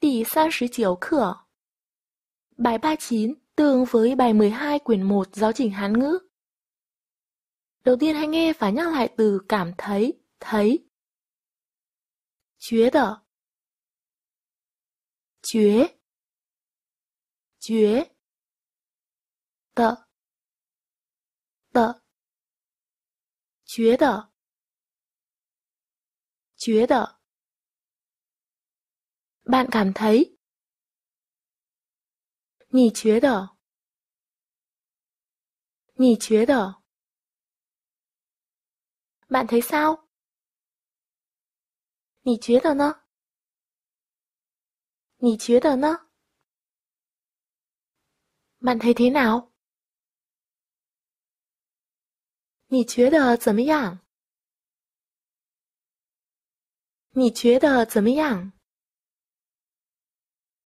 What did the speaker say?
Tỷ 39 cửa Bài 39 tương với bài mười hai quyển một giáo trình Hán ngữ. Đầu tiên hãy nghe và nhắc lại từ cảm thấy, thấy. chúa đỡ chúa chúa Tợ. Tợ. chúa đỡ chúa đỡ bạn cảm thấy? Nhì chứa đỏ Nhì chứa đỏ Bạn thấy sao? Nhì chứa đỏ nó Nhì chứa đỏ nó Bạn thấy thế nào? 你觉得怎么样？你觉得怎么样？